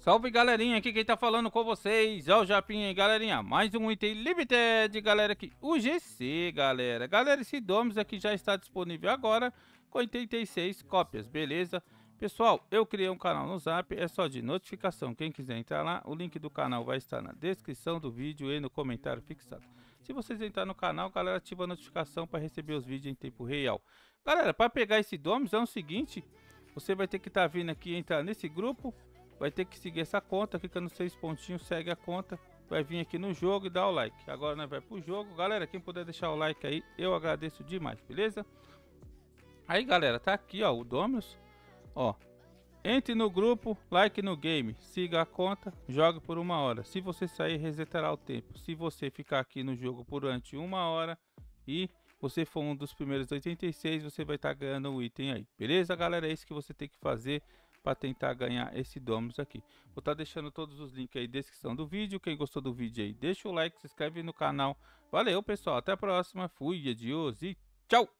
Salve galerinha, aqui quem tá falando com vocês é o Japinha, galerinha, mais um item limited, galera, aqui, o GC, galera. Galera, esse Domus aqui já está disponível agora com 86 cópias, beleza? Pessoal, eu criei um canal no Zap, é só de notificação, quem quiser entrar lá, o link do canal vai estar na descrição do vídeo e no comentário fixado. Se vocês entrar no canal, galera, ativa a notificação para receber os vídeos em tempo real. Galera, para pegar esse Domus é o seguinte, você vai ter que estar tá vindo aqui, entrar nesse grupo vai ter que seguir essa conta, clica nos seis pontinhos, segue a conta, vai vir aqui no jogo e dá o like. Agora né, vai pro jogo. Galera, quem puder deixar o like aí, eu agradeço demais, beleza? Aí galera, tá aqui ó, o Dominus, ó, entre no grupo, like no game, siga a conta, jogue por uma hora. Se você sair, resetará o tempo. Se você ficar aqui no jogo durante uma hora e você for um dos primeiros 86, você vai estar tá ganhando o um item aí. Beleza, galera? É isso que você tem que fazer para tentar ganhar esse Domus aqui. Vou estar tá deixando todos os links aí na descrição do vídeo. Quem gostou do vídeo aí, deixa o like, se inscreve no canal. Valeu, pessoal. Até a próxima. Fui, adios e tchau!